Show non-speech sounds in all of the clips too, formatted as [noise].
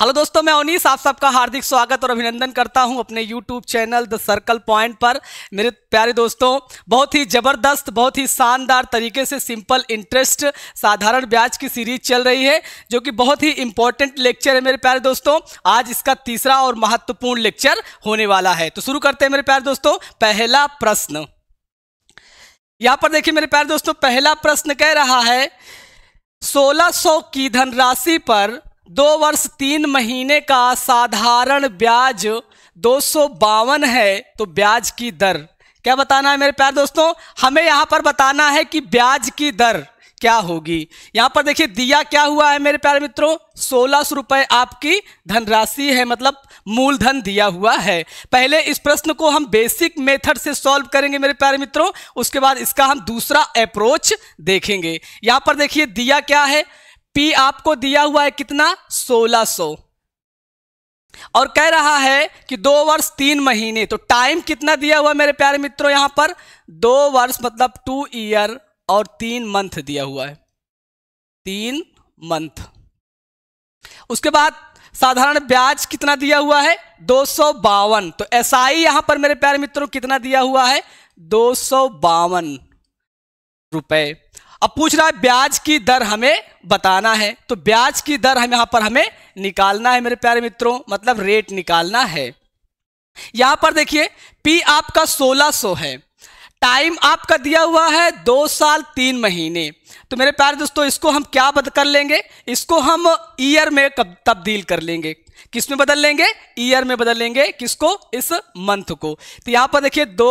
hello दोस्तों मैं अवनीस आप सबका हार्दिक स्वागत और अभिनंदन करता हूं अपने YouTube channel the circle point पर मेरे प्यारे दोस्तों बहुत ही ज़बरदस्त बहुत ही शानदार तरीके से सिंपल इंटरेस्ट साधारण ब्याज की सीरीज चल रही है जो कि बहुत ही इंपॉर्टेंट लेक्चर है मेरे प्यारे दोस्तों आज इसका तीसरा और महत्वपूर्ण लेक्चर होने वाला है तो शुरू करते हैं मेरे प्यारे दोस्तों पहला प्रश्न यहाँ पर देखिए मेरे प्यारे दोस्तों पहला प्रश्न कह रहा है सौ की धनराशि पर दो वर्ष तीन महीने का साधारण ब्याज दो है तो ब्याज की दर क्या बताना है मेरे प्यार दोस्तों हमें यहाँ पर बताना है कि ब्याज की दर क्या होगी यहाँ पर देखिए दिया क्या हुआ है मेरे प्यारे मित्रों सोलह सौ रुपये आपकी धनराशि है मतलब मूलधन दिया हुआ है पहले इस प्रश्न को हम बेसिक मेथड से सॉल्व करेंगे मेरे प्यारे मित्रों उसके बाद इसका हम दूसरा अप्रोच देखेंगे यहाँ पर देखिए दिया क्या है पी आपको दिया हुआ है कितना 1600 और कह रहा है कि दो वर्ष तीन महीने तो टाइम कितना दिया हुआ मेरे प्यारे मित्रों यहां पर दो वर्ष मतलब टू ईयर और तीन मंथ दिया हुआ है तीन मंथ उसके बाद साधारण ब्याज कितना दिया हुआ है दो तो ऐसा आई यहां पर मेरे प्यारे मित्रों कितना दिया हुआ है दो रुपए अब पूछ रहा है ब्याज की दर हमें बताना है तो ब्याज की दर हम यहां पर हमें निकालना है मेरे प्यारे मित्रों मतलब रेट निकालना है यहां पर देखिए पी आपका 1600 है टाइम आपका दिया हुआ है दो साल तीन महीने तो मेरे प्यारे दोस्तों इसको हम क्या बदल कर लेंगे इसको हम ईयर में तब्दील कर लेंगे किस में बदल लेंगे ईयर में बदल लेंगे किसको इस मंथ को तो यहां पर देखिए दो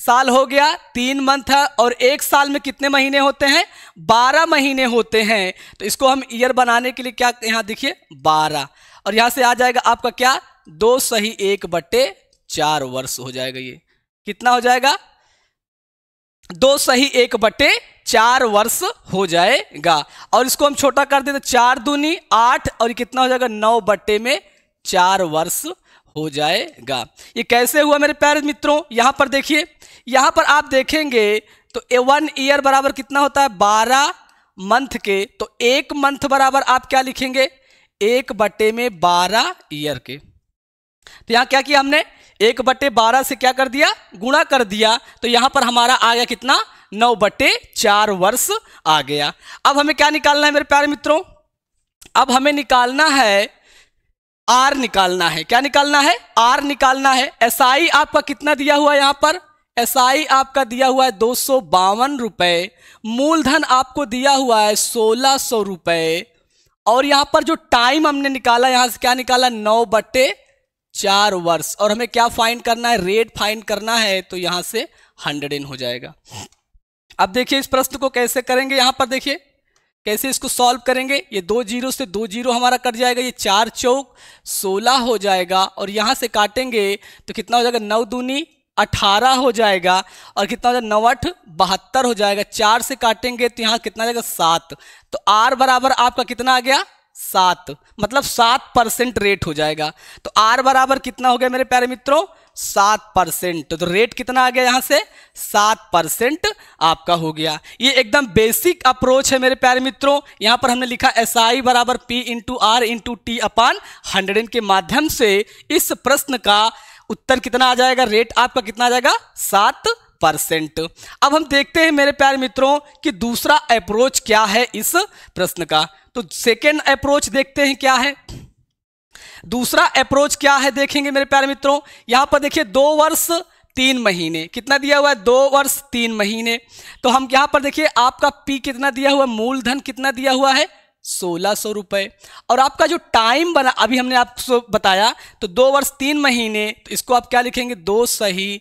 साल हो गया तीन मंथ है और एक साल में कितने महीने होते हैं बारह महीने होते हैं तो इसको हम ईयर बनाने के लिए क्या यहाँ देखिए बारह और यहाँ से आ जाएगा आपका क्या दो सही एक बटे चार वर्ष हो जाएगा ये कितना हो जाएगा दो सही एक बटे चार वर्ष हो जाएगा और इसको हम छोटा कर तो चार दूनी आठ और कितना हो जाएगा नौ बट्टे में चार वर्ष हो जाएगा ये कैसे हुआ मेरे प्यारे मित्रों यहां पर देखिए यहां पर आप देखेंगे तो ए वन ईयर बराबर कितना होता है बारह मंथ के तो एक मंथ बराबर आप क्या लिखेंगे एक बटे में बारह ईयर के तो यहां क्या किया हमने एक बटे बारह से क्या कर दिया गुणा कर दिया तो यहां पर हमारा आ गया कितना नौ बटे चार वर्ष आ गया अब हमें क्या निकालना है मेरे प्यारे मित्रों अब हमें निकालना है आर निकालना है क्या निकालना है आर निकालना है एस SI आपका कितना दिया हुआ है यहां पर एस SI आपका दिया हुआ है दो सौ बावन मूलधन आपको दिया हुआ है सोलह सौ रुपये और यहां पर जो टाइम हमने निकाला यहां से क्या निकाला नौ बटे चार वर्ष और हमें क्या फाइंड करना है रेट फाइंड करना है तो यहां से हंड्रेड इन हो जाएगा अब देखिए इस प्रश्न को कैसे करेंगे यहां पर देखिए कैसे इसको सॉल्व करेंगे ये दो जीरो से दो जीरो हमारा कट जाएगा ये चार चौक सोलह हो जाएगा और यहाँ से काटेंगे तो कितना हो जाएगा नौ दूनी अठारह हो जाएगा और कितना हो जाएगा नवठ बहत्तर हो जाएगा चार से काटेंगे तो यहाँ कितना जाएगा सात तो आर बराबर आपका कितना आ गया सात मतलब सात परसेंट रेट हो जाएगा तो आर बराबर कितना हो गया मेरे प्यारे मित्रों सात परसेंट तो रेट कितना आ गया यहां से सात परसेंट आपका हो गया ये एकदम बेसिक अप्रोच है मेरे प्यारे मित्रों यहां पर हमने लिखा एस आई बराबर P into R into T upon hundred के माध्यम से इस प्रश्न का उत्तर कितना आ जाएगा रेट आपका कितना आ जाएगा सात परसेंट अब हम देखते हैं मेरे प्यारे मित्रों कि दूसरा अप्रोच क्या है इस प्रश्न का तो सेकेंड अप्रोच देखते हैं क्या है दूसरा अप्रोच क्या है देखेंगे मेरे प्यारे मित्रों यहां पर देखिए दो वर्ष तीन महीने कितना दिया हुआ है दो वर्ष तीन महीने तो हम यहां पर देखिए आपका पी कितना दिया हुआ मूलधन कितना दिया हुआ है सोलह सौ रुपए और आपका जो टाइम बना अभी हमने आपको बताया तो दो वर्ष तीन महीने तो इसको आप क्या लिखेंगे दो सही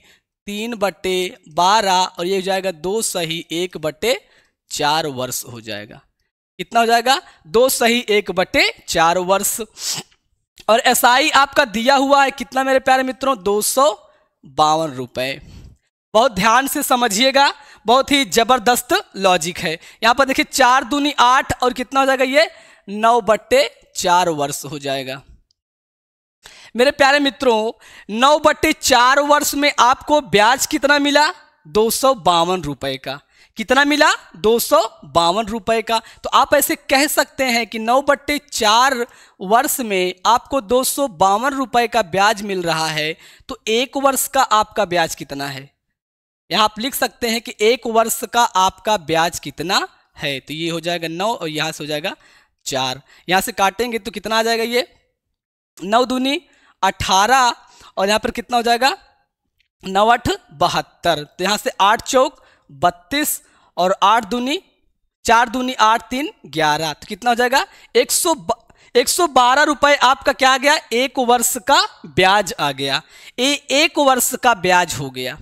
तीन बटे बारह और ये हो जाएगा दो सही एक बटे चार वर्ष हो जाएगा कितना हो जाएगा दो सही एक बटे चार वर्ष और एसआई आपका दिया हुआ है कितना मेरे प्यारे मित्रों दो सौ बावन बहुत ध्यान से समझिएगा बहुत ही जबरदस्त लॉजिक है यहां पर देखिए चार दूनी आठ और कितना हो जाएगा ये नौ बट्टे चार वर्ष हो जाएगा मेरे प्यारे मित्रों नौ बट्टे चार वर्ष में आपको ब्याज कितना मिला दो सौ बावन रुपए का कितना मिला दो सौ बावन का तो आप ऐसे कह सकते हैं कि नौ बट्टे चार वर्ष में आपको दो सौ बावन का ब्याज मिल रहा है तो एक वर्ष का आपका ब्याज कितना है यहां आप लिख सकते हैं कि एक वर्ष का आपका ब्याज कितना है तो ये हो जाएगा नौ और यहां से हो जाएगा चार यहां से काटेंगे तो कितना आ जाएगा ये नौ दूनी अठारह और यहां पर कितना हो जाएगा नौ अठ बहत्तर तो यहां से आठ चौक बत्तीस और आठ दूनी चार दूनी आठ तीन ग्यारह तो कितना हो जाएगा एक सौ एक सौ बारह रुपए आपका क्या आ गया एक वर्ष का ब्याज आ गया ये एक वर्ष का ब्याज हो गया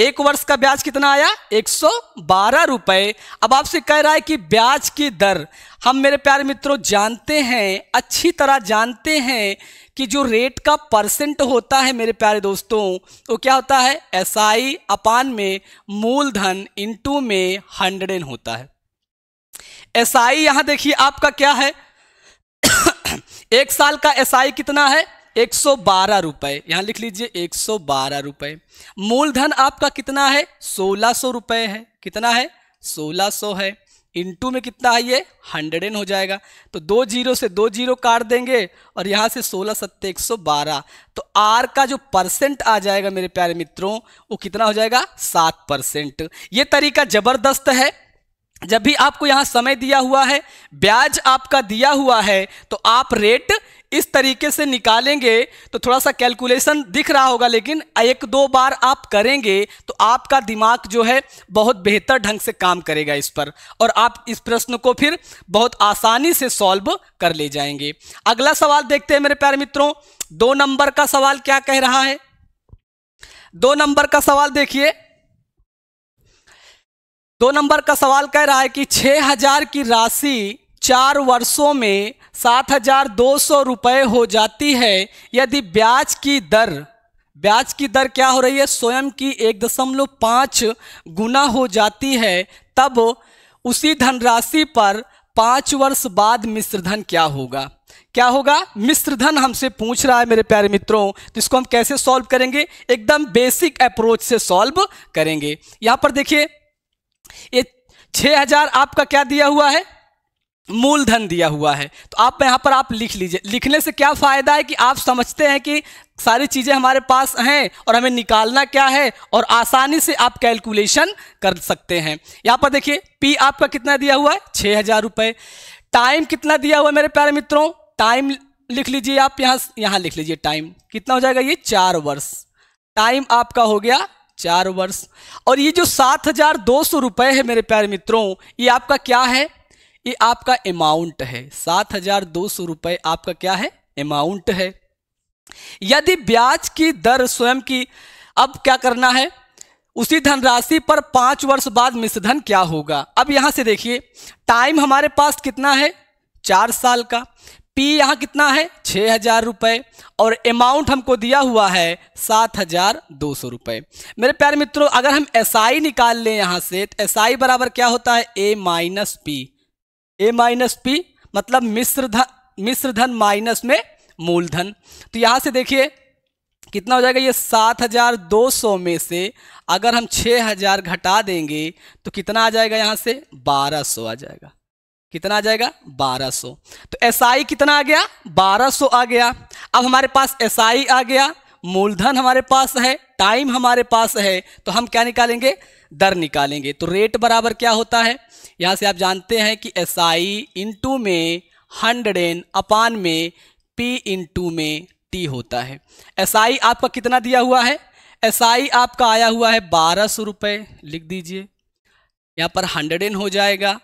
एक वर्ष का ब्याज कितना आया एक सौ बारह रुपए अब आपसे कह रहा है कि ब्याज की दर हम मेरे प्यारे मित्रों जानते हैं अच्छी तरह जानते हैं कि जो रेट का परसेंट होता है मेरे प्यारे दोस्तों तो क्या होता है एस आई अपान में मूलधन इंटू में हंड्रेड होता है एस आई यहां देखिए आपका क्या है [coughs] एक साल का एस कितना है एक सौ बारह रुपए यहां लिख लीजिए एक सौ बारह रुपए मूलधन आपका कितना है सोलह सौ रुपए है कितना है सोलह सौ है इंटू में कितना है ये हंड्रेड एन हो जाएगा तो दो जीरो से दो जीरो काट देंगे और यहां से सोलह सत्ते एक सौ बारह तो आर का जो परसेंट आ जाएगा मेरे प्यारे मित्रों वो कितना हो जाएगा सात परसेंट ये तरीका ज़बरदस्त है जब भी आपको यहां समय दिया हुआ है ब्याज आपका दिया हुआ है तो आप रेट इस तरीके से निकालेंगे तो थोड़ा सा कैलकुलेशन दिख रहा होगा लेकिन एक दो बार आप करेंगे तो आपका दिमाग जो है बहुत बेहतर ढंग से काम करेगा इस पर और आप इस प्रश्न को फिर बहुत आसानी से सॉल्व कर ले जाएंगे अगला सवाल देखते हैं मेरे प्यारे मित्रों दो नंबर का सवाल क्या कह रहा है दो नंबर का सवाल देखिए दो नंबर का सवाल कह रहा है कि हजार की राशि चार वर्षों में सात हजार दो सौ रुपये हो जाती है यदि ब्याज की दर ब्याज की दर क्या हो रही है स्वयं की एक दशमलव पाँच गुना हो जाती है तब उसी धनराशि पर पाँच वर्ष बाद मिश्रधन क्या होगा क्या होगा मिश्रधन हमसे पूछ रहा है मेरे प्यारे मित्रों तो इसको हम कैसे सॉल्व करेंगे एकदम बेसिक अप्रोच से सॉल्व करेंगे यहाँ पर देखिए ये हजार आपका क्या दिया हुआ है मूलधन दिया हुआ है तो आप यहाँ पर आप लिख लीजिए लिखने से क्या फ़ायदा है कि आप समझते हैं कि सारी चीज़ें हमारे पास हैं और हमें निकालना क्या है और आसानी से आप कैलकुलेशन कर सकते हैं यहाँ पर देखिए पी आपका कितना दिया हुआ है छः हज़ार रुपये टाइम कितना दिया हुआ है मेरे प्यारे मित्रों टाइम लिख लीजिए आप यहाँ यहाँ लिख लीजिए टाइम कितना हो जाएगा ये चार वर्ष टाइम आपका हो गया चार वर्ष और ये जो सात हज़ार दो सौ रुपये है मेरे प्यारे मित्रों ये आपका क्या है ये आपका अमाउंट है सात हजार दो सौ रुपए आपका क्या है अमाउंट है यदि ब्याज की दर स्वयं की अब क्या करना है उसी धनराशि पर पांच वर्ष बाद मिश्रधन क्या होगा अब यहां से देखिए टाइम हमारे पास कितना है चार साल का पी यहां कितना है छह हज़ार रुपए और अमाउंट हमको दिया हुआ है सात हज़ार दो सौ रुपए मेरे प्यारे मित्रों अगर हम एस SI आई निकाल लें यहां से तो SI बराबर क्या होता है A minus P A minus P मतलब मिश्र धन मिश्र धन माइनस में मूलधन तो यहाँ से देखिए कितना हो जाएगा ये सात हज़ार दो सौ में से अगर हम छः हज़ार घटा देंगे तो कितना आ जाएगा यहाँ से बारह सौ आ जाएगा कितना आ जाएगा 1200 तो एस कितना आ गया 1200 आ गया अब हमारे पास एस आ गया मूलधन हमारे पास है टाइम हमारे पास है तो हम क्या निकालेंगे दर निकालेंगे तो रेट बराबर क्या होता है यहाँ से आप जानते हैं कि एस आई इंटू में हंड्रेड एन अपान में पी इंटू में टी होता है एस आई आपका कितना दिया हुआ है एस आई आपका आया हुआ है बारह सौ रुपये लिख दीजिए यहाँ पर हंड्रेड एन हो जाएगा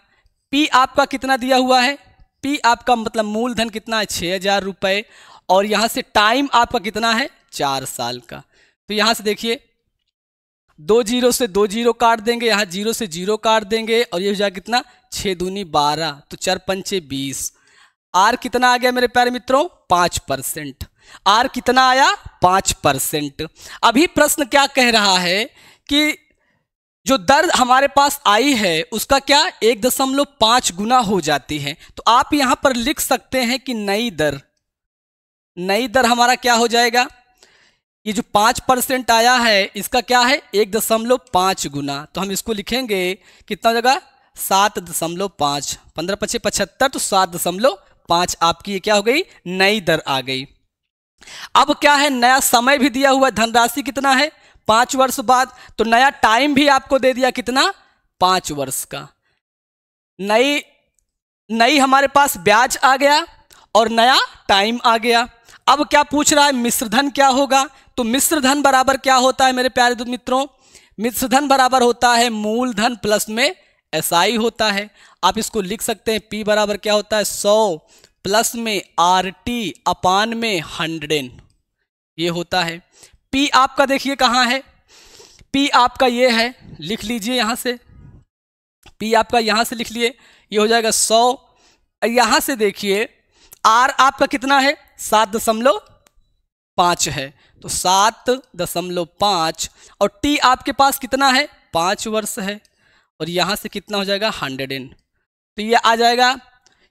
पी आपका कितना दिया हुआ है पी आपका मतलब मूलधन कितना है छः हज़ार रुपये और यहाँ से टाइम आपका कितना है चार साल का तो यहाँ से देखिए दो जीरो से दो जीरो काट देंगे यहाँ जीरो से जीरो काट देंगे और ये हो जाएगा कितना छः दूनी बारह तो चार पंचे बीस आर कितना आ गया मेरे प्यारे मित्रों पाँच परसेंट आर कितना आया पाँच परसेंट अभी प्रश्न क्या कह रहा है कि जो दर हमारे पास आई है उसका क्या एक दशमलव पाँच गुना हो जाती है तो आप यहाँ पर लिख सकते हैं कि नई दर नई दर हमारा क्या हो जाएगा ये जो पाँच परसेंट आया है इसका क्या है एक दशमलव पाँच गुना तो हम इसको लिखेंगे कितना जगह सात दशमलव पाँच पंद्रह पच्चीस पचहत्तर तो सात दशमलव पाँच आपकी ये क्या हो गई नई दर आ गई अब क्या है नया समय भी दिया हुआ धनराशि कितना है पाँच वर्ष बाद तो नया टाइम भी आपको दे दिया कितना पाँच वर्ष का नई नई हमारे पास ब्याज आ गया और नया टाइम आ गया अब क्या पूछ रहा है मिश्रधन क्या होगा तो मिश्र धन बराबर क्या होता है मेरे प्यारे मित्रों मिश्र धन बराबर होता है मूलधन प्लस में एसआई होता है आप इसको लिख सकते हैं पी बराबर क्या होता है सौ प्लस में आर टी अपान में हंड्रेड ये होता है पी आपका देखिए कहाँ है पी आपका ये है लिख लीजिए यहाँ से पी आपका यहाँ से लिख लिए ये हो जाएगा सौ यहाँ से देखिए आर आपका कितना है सात दशमलव पाँच है तो सात दशमलव पाँच और टी आपके पास कितना है पाँच वर्ष है और यहाँ से कितना हो जाएगा हंड्रेड एन तो ये आ जाएगा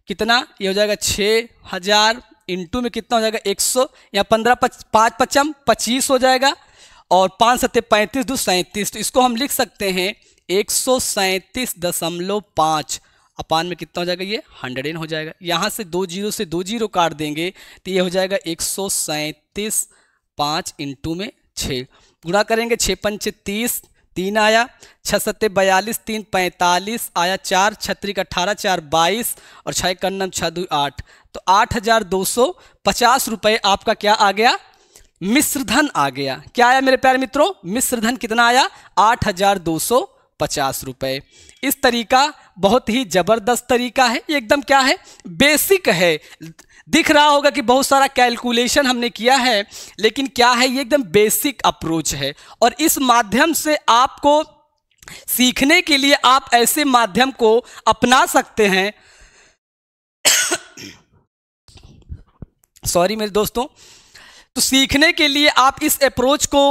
कितना ये हो जाएगा छः हज़ार इंटू में कितना हो जाएगा एक सौ या पंद्रह पाँच पचम पच्चीस हो जाएगा और पाँच सत्य पैंतीस दो सैंतीस तो इसको हम लिख सकते हैं एक सौ सैंतीस दशमलव पाँच अपान में कितना हो जाएगा ये हंड्रेड एन हो जाएगा यहाँ से दो जीरो से दो जीरो काट देंगे तो ये हो जाएगा एक सौ सैंतीस पाँच इंटू में छः गुणा करेंगे छः पंच तीस तीन आया छः सत्ते बयालीस तीन पैंतालीस आया चार छत्तीस अट्ठारह चार बाईस और छः कन्नम छः दू आठ तो आठ हज़ार दो सौ पचास रुपये आपका क्या आ गया मिश्रधन आ गया क्या आया मेरे प्यारे मित्रों मिश्रधन कितना आया आठ हज़ार दो सौ पचास रुपये इस तरीका बहुत ही ज़बरदस्त तरीका है एकदम क्या है बेसिक है दिख रहा होगा कि बहुत सारा कैलकुलेशन हमने किया है लेकिन क्या है ये एकदम बेसिक अप्रोच है और इस माध्यम से आपको सीखने के लिए आप ऐसे माध्यम को अपना सकते हैं सॉरी [coughs] मेरे दोस्तों तो सीखने के लिए आप इस अप्रोच को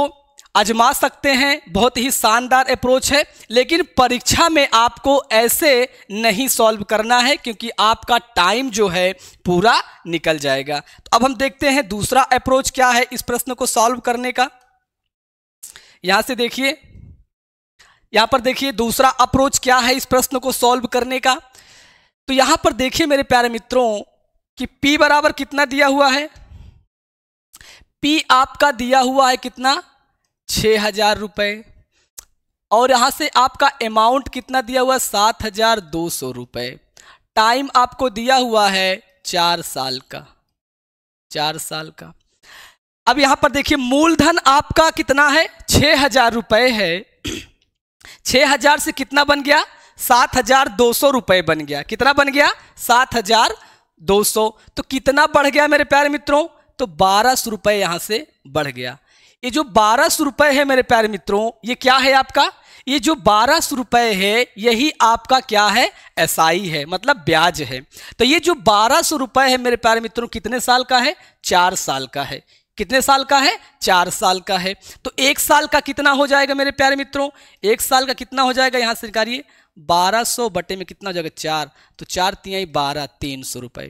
आजमा सकते हैं बहुत ही शानदार अप्रोच है लेकिन परीक्षा में आपको ऐसे नहीं सॉल्व करना है क्योंकि आपका टाइम जो है पूरा निकल जाएगा तो अब हम देखते हैं दूसरा अप्रोच क्या है इस प्रश्न को सॉल्व करने का यहां से देखिए यहां पर देखिए दूसरा अप्रोच क्या है इस प्रश्न को सॉल्व करने का तो यहां पर देखिए मेरे प्यारे मित्रों कि पी बराबर कितना दिया हुआ है पी आपका दिया हुआ है कितना छः हजार रुपये और यहाँ से आपका अमाउंट कितना दिया हुआ सात हजार दो सौ रुपये टाइम आपको दिया हुआ है चार साल का चार साल का अब यहाँ पर देखिए मूलधन आपका कितना है छः हजार रुपये है छः हजार से कितना बन गया सात हजार दो सौ रुपये बन गया कितना बन गया सात हजार दो सौ तो कितना बढ़ गया मेरे प्यारे मित्रों तो बारह सौ रुपये यहाँ से बढ़ गया ये जो बारह सौ रुपए है मेरे प्यारे मित्रों ये क्या है आपका ये जो बारह सौ रुपये है यही आपका क्या है एसआई है मतलब ब्याज है तो ये जो बारह सौ रुपये है मेरे प्यारे मित्रों कितने साल का है चार साल का है कितने साल का है चार साल का है तो एक साल का कितना हो जाएगा मेरे प्यारे मित्रों एक साल का कितना हो जाएगा यहाँ से निकालिए बारह सौ बटे में कितना हो जाएगा चार तो चार तिहाई बारह तीन सौ रुपए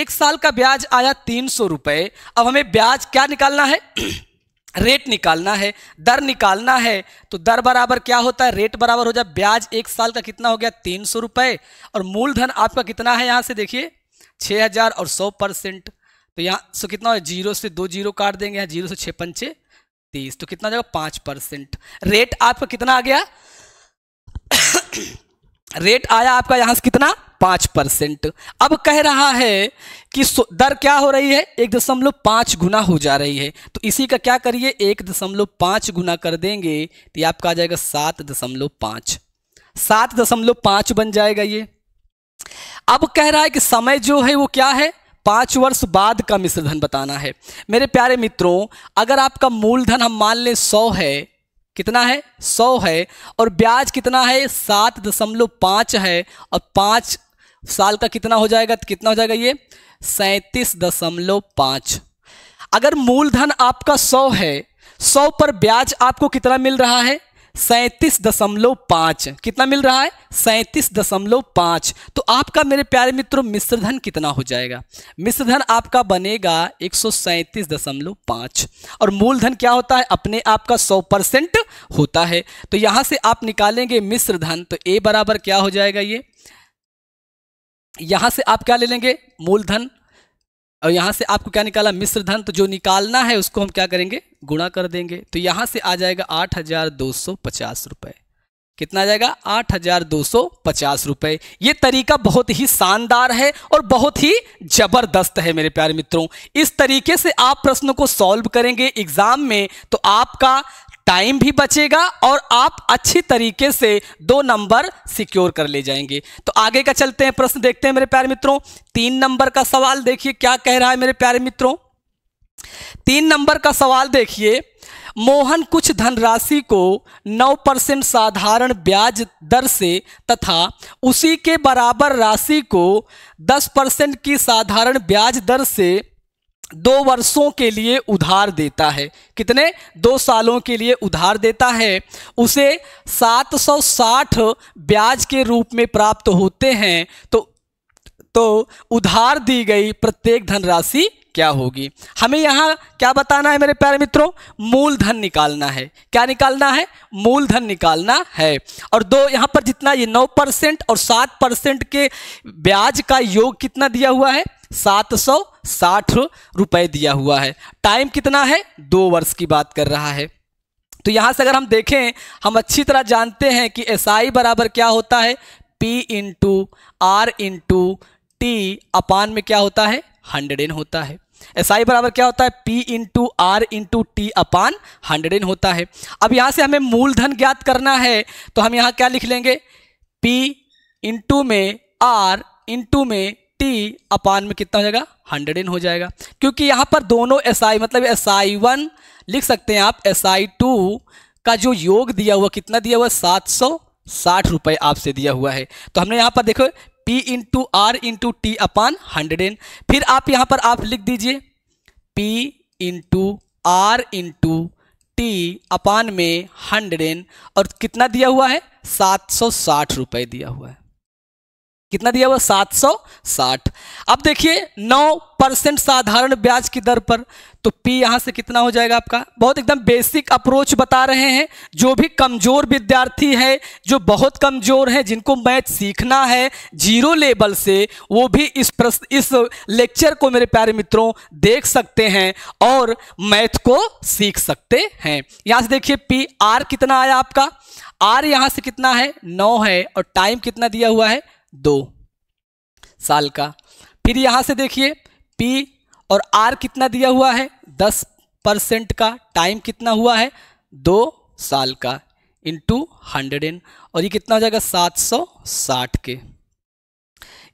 एक साल का ब्याज आया तीन सौ रुपये अब हमें ब्याज क्या निकालना है [clears throat] रेट निकालना है दर निकालना है तो दर बराबर क्या होता है रेट बराबर हो जाए ब्याज एक साल का कितना हो गया तीन सौ रुपये और मूलधन आपका कितना है यहाँ से देखिए छः हज़ार और सौ परसेंट तो यहाँ सो कितना हो जीरो से दो जीरो काट देंगे यहाँ जीरो से छः पंचे तीस तो कितना जाएगा पाँच परसेंट रेट आपका कितना आ गया [coughs] रेट आया आपका यहाँ से कितना पांच परसेंट अब कह रहा है कि दर क्या हो रही है एक दशमलव पांच गुना हो जा रही है तो इसी का क्या करिए एक दशमलव पांच गुना कर देंगे तो ये आपका आ जाएगा सात दशमलव पांच सात दशमलव पांच बन जाएगा ये अब कह रहा है कि समय जो है वो क्या है पांच वर्ष बाद का मिश्रधन बताना है मेरे प्यारे मित्रों अगर आपका मूलधन हम मान लें सौ है कितना है सौ है और ब्याज कितना है सात दशमलव पांच है और पांच साल का कितना हो जाएगा कितना हो जाएगा ये सैंतीस दशमलव पांच अगर मूलधन आपका सौ है सौ पर ब्याज आपको कितना मिल रहा है सैंतीस दशमलव पांच कितना मिल रहा है सैंतीस दशमलव पांच तो आपका मेरे प्यारे मित्रों मिश्रधन कितना हो जाएगा मिश्रधन आपका बनेगा एक सौ सैंतीस दशमलव पांच और मूलधन क्या होता है अपने आप का सौ परसेंट होता है तो यहां से आप निकालेंगे मिश्रधन तो ए बराबर क्या हो जाएगा ये यहां से आप क्या ले लेंगे मूलधन और यहां से आपको क्या निकाला मिश्र धन तो जो निकालना है उसको हम क्या करेंगे गुणा कर देंगे तो यहां से आ जाएगा आठ हजार दो सौ पचास रुपए कितना आ जाएगा आठ हजार दो सौ पचास रुपए ये तरीका बहुत ही शानदार है और बहुत ही जबरदस्त है मेरे प्यारे मित्रों इस तरीके से आप प्रश्नों को सॉल्व करेंगे एग्जाम में तो आपका टाइम भी बचेगा और आप अच्छी तरीके से दो नंबर सिक्योर कर ले जाएंगे तो आगे का चलते हैं प्रश्न देखते हैं मेरे प्यारे मित्रों तीन नंबर का सवाल देखिए क्या कह रहा है मेरे प्यारे मित्रों तीन नंबर का सवाल देखिए मोहन कुछ धनराशि को 9 परसेंट साधारण ब्याज दर से तथा उसी के बराबर राशि को 10 परसेंट की साधारण ब्याज दर से दो वर्षों के लिए उधार देता है कितने दो सालों के लिए उधार देता है उसे 760 ब्याज के रूप में प्राप्त होते हैं तो तो उधार दी गई प्रत्येक धनराशि क्या होगी हमें यहाँ क्या बताना है मेरे प्यारे मित्रों मूलधन निकालना है क्या निकालना है मूलधन निकालना है और दो यहाँ पर जितना ये नौ परसेंट और सात परसेंट के ब्याज का योग कितना दिया हुआ है सात सौ साठ रुपए दिया हुआ है टाइम कितना है दो वर्ष की बात कर रहा है तो यहां से अगर हम देखें हम अच्छी तरह जानते हैं कि एस आई बराबर क्या होता है P into R into T upon में क्या होता है हंड्रेड होता है एस आई बराबर क्या होता है P into R into T upon hundred होता है अब यहां से हमें मूलधन ज्ञात करना है तो हम यहां क्या लिख लेंगे पी इंटू में आर इंटू में टी अपान में कितना हो जाएगा हंड्रेड एन हो जाएगा क्योंकि यहाँ पर दोनों एस SI, मतलब एस वन लिख सकते हैं आप एस टू का जो योग दिया हुआ कितना दिया हुआ सात सौ साठ रुपये आपसे दिया हुआ है तो हमने यहाँ पर देखो P into R into T upon hundred N फिर आप यहाँ पर आप लिख दीजिए P into R into T upon में हंड्रेड एन और कितना दिया हुआ है सात सौ साठ रुपये दिया हुआ है कितना दिया हुआ सात सौ साठ अब देखिए नौ परसेंट साधारण ब्याज की दर पर तो पी यहाँ से कितना हो जाएगा आपका बहुत एकदम बेसिक अप्रोच बता रहे हैं जो भी कमज़ोर विद्यार्थी है जो बहुत कमज़ोर है जिनको मैथ सीखना है जीरो लेवल से वो भी इस प्रश्न इस लेक्चर को मेरे प्यारे मित्रों देख सकते हैं और मैथ को सीख सकते हैं यहाँ से देखिए पी आर कितना आया आपका आर यहाँ से कितना है नौ है और टाइम कितना दिया हुआ है दो साल का फिर यहां से देखिए पी और आर कितना दिया हुआ है दस परसेंट का टाइम कितना हुआ है दो साल का इंटू हंड्रेड एन और ये कितना हो जाएगा सात सौ साठ के